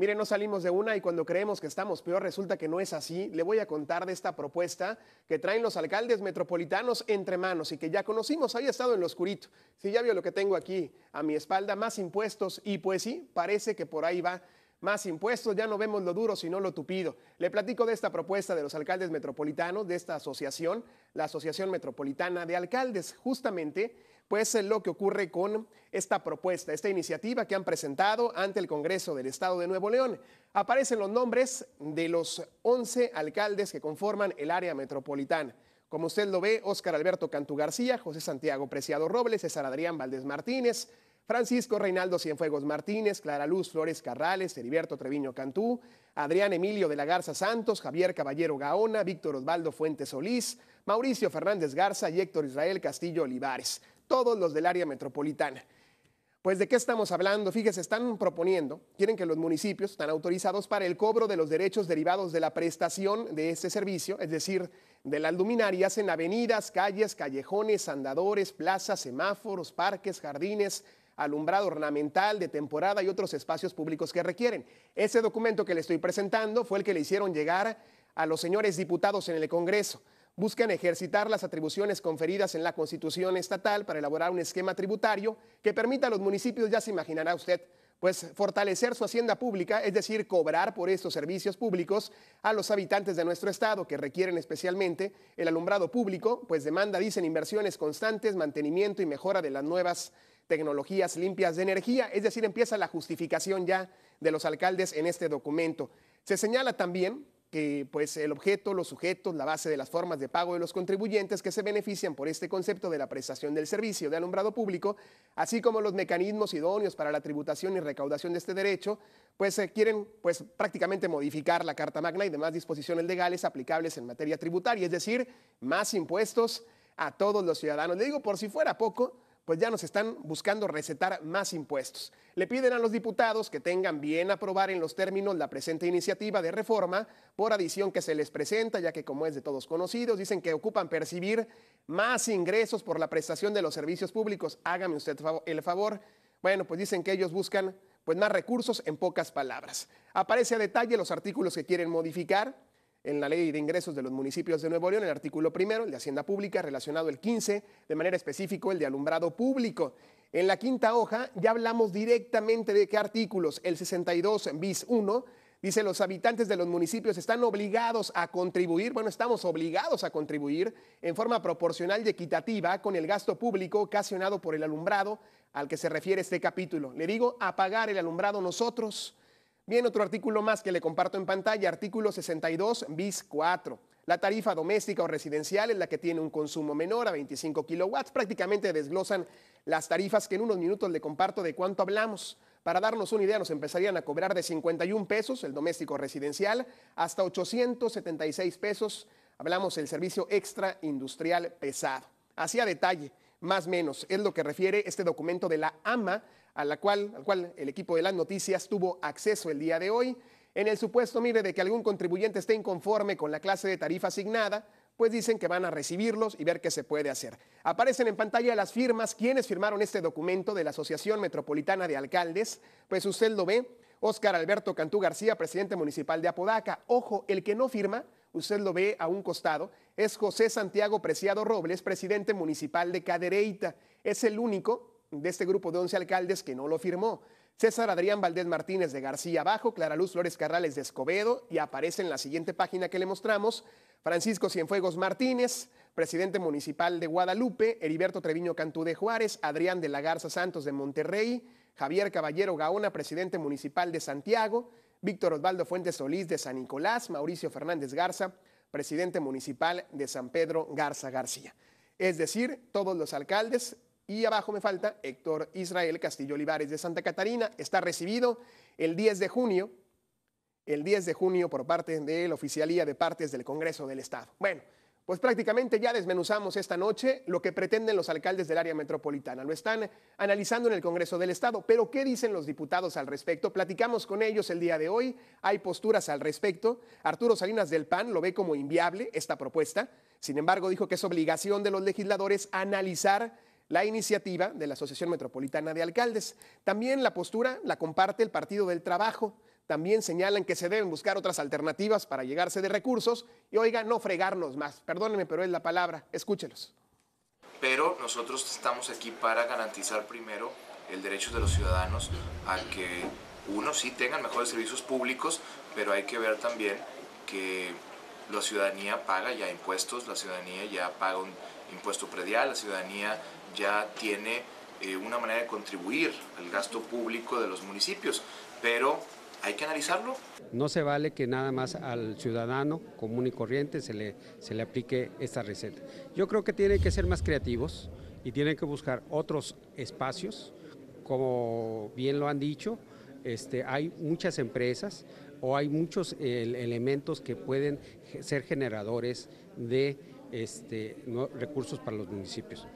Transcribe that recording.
Mire, no salimos de una y cuando creemos que estamos peor resulta que no es así. Le voy a contar de esta propuesta que traen los alcaldes metropolitanos entre manos y que ya conocimos, había estado en lo oscurito. Si ya vio lo que tengo aquí a mi espalda, más impuestos y pues sí, parece que por ahí va. Más impuestos, ya no vemos lo duro sino lo tupido. Le platico de esta propuesta de los alcaldes metropolitanos, de esta asociación, la Asociación Metropolitana de Alcaldes. Justamente pues lo que ocurre con esta propuesta, esta iniciativa que han presentado ante el Congreso del Estado de Nuevo León. Aparecen los nombres de los 11 alcaldes que conforman el área metropolitana. Como usted lo ve, Óscar Alberto Cantú García, José Santiago Preciado Robles, César Adrián Valdés Martínez, Francisco Reinaldo Cienfuegos Martínez, Clara Luz Flores Carrales, Heriberto Treviño Cantú, Adrián Emilio de la Garza Santos, Javier Caballero Gaona, Víctor Osvaldo Fuentes Solís, Mauricio Fernández Garza y Héctor Israel Castillo Olivares todos los del área metropolitana. Pues de qué estamos hablando? Fíjese, están proponiendo, quieren que los municipios están autorizados para el cobro de los derechos derivados de la prestación de este servicio, es decir, de las luminarias en avenidas, calles, callejones, andadores, plazas, semáforos, parques, jardines, alumbrado ornamental de temporada y otros espacios públicos que requieren. Ese documento que le estoy presentando fue el que le hicieron llegar a los señores diputados en el Congreso buscan ejercitar las atribuciones conferidas en la Constitución estatal para elaborar un esquema tributario que permita a los municipios, ya se imaginará usted, pues fortalecer su hacienda pública, es decir, cobrar por estos servicios públicos a los habitantes de nuestro estado que requieren especialmente el alumbrado público, pues demanda, dicen, inversiones constantes, mantenimiento y mejora de las nuevas tecnologías limpias de energía, es decir, empieza la justificación ya de los alcaldes en este documento. Se señala también que pues el objeto, los sujetos, la base de las formas de pago de los contribuyentes que se benefician por este concepto de la prestación del servicio de alumbrado público, así como los mecanismos idóneos para la tributación y recaudación de este derecho, pues eh, quieren pues prácticamente modificar la Carta Magna y demás disposiciones legales aplicables en materia tributaria, es decir, más impuestos a todos los ciudadanos. Le digo por si fuera poco, pues ya nos están buscando recetar más impuestos. Le piden a los diputados que tengan bien aprobar en los términos la presente iniciativa de reforma por adición que se les presenta, ya que como es de todos conocidos, dicen que ocupan percibir más ingresos por la prestación de los servicios públicos. Hágame usted el favor. Bueno, pues dicen que ellos buscan pues más recursos en pocas palabras. Aparece a detalle los artículos que quieren modificar, en la Ley de Ingresos de los Municipios de Nuevo León, el artículo primero, el de Hacienda Pública, relacionado el 15, de manera específica el de alumbrado público. En la quinta hoja ya hablamos directamente de qué artículos, el 62 bis 1, dice los habitantes de los municipios están obligados a contribuir, bueno, estamos obligados a contribuir en forma proporcional y equitativa con el gasto público ocasionado por el alumbrado al que se refiere este capítulo. Le digo, a pagar el alumbrado nosotros Bien, otro artículo más que le comparto en pantalla, artículo 62 bis 4. La tarifa doméstica o residencial es la que tiene un consumo menor a 25 kilowatts. Prácticamente desglosan las tarifas que en unos minutos le comparto de cuánto hablamos. Para darnos una idea, nos empezarían a cobrar de 51 pesos el doméstico residencial hasta 876 pesos. Hablamos del servicio extra industrial pesado. Así a detalle, más o menos, es lo que refiere este documento de la AMA la cual, al cual el equipo de las noticias tuvo acceso el día de hoy. En el supuesto, mire, de que algún contribuyente esté inconforme con la clase de tarifa asignada, pues dicen que van a recibirlos y ver qué se puede hacer. Aparecen en pantalla las firmas, quienes firmaron este documento de la Asociación Metropolitana de Alcaldes, pues usted lo ve, Óscar Alberto Cantú García, presidente municipal de Apodaca. Ojo, el que no firma, usted lo ve a un costado, es José Santiago Preciado Robles, presidente municipal de Cadereyta. Es el único de este grupo de 11 alcaldes que no lo firmó. César Adrián Valdés Martínez de García Bajo, Clara Luz Flores Carrales de Escobedo, y aparece en la siguiente página que le mostramos, Francisco Cienfuegos Martínez, presidente municipal de Guadalupe, Heriberto Treviño Cantú de Juárez, Adrián de la Garza Santos de Monterrey, Javier Caballero Gaona, presidente municipal de Santiago, Víctor Osvaldo Fuentes Solís de San Nicolás, Mauricio Fernández Garza, presidente municipal de San Pedro Garza García. Es decir, todos los alcaldes y abajo me falta Héctor Israel Castillo Olivares de Santa Catarina. Está recibido el 10 de junio, el 10 de junio por parte de la Oficialía de Partes del Congreso del Estado. Bueno, pues prácticamente ya desmenuzamos esta noche lo que pretenden los alcaldes del área metropolitana. Lo están analizando en el Congreso del Estado, pero ¿qué dicen los diputados al respecto? Platicamos con ellos el día de hoy, hay posturas al respecto. Arturo Salinas del PAN lo ve como inviable esta propuesta, sin embargo dijo que es obligación de los legisladores analizar la iniciativa de la Asociación Metropolitana de Alcaldes. También la postura la comparte el Partido del Trabajo. También señalan que se deben buscar otras alternativas para llegarse de recursos y, oiga, no fregarnos más. Perdónenme, pero es la palabra. Escúchelos. Pero nosotros estamos aquí para garantizar primero el derecho de los ciudadanos a que, uno, sí tenga mejores servicios públicos, pero hay que ver también que la ciudadanía paga ya impuestos, la ciudadanía ya paga un impuesto predial, la ciudadanía ya tiene eh, una manera de contribuir al gasto público de los municipios, pero hay que analizarlo. No se vale que nada más al ciudadano común y corriente se le, se le aplique esta receta. Yo creo que tienen que ser más creativos y tienen que buscar otros espacios, como bien lo han dicho, este, hay muchas empresas, o hay muchos elementos que pueden ser generadores de este, recursos para los municipios.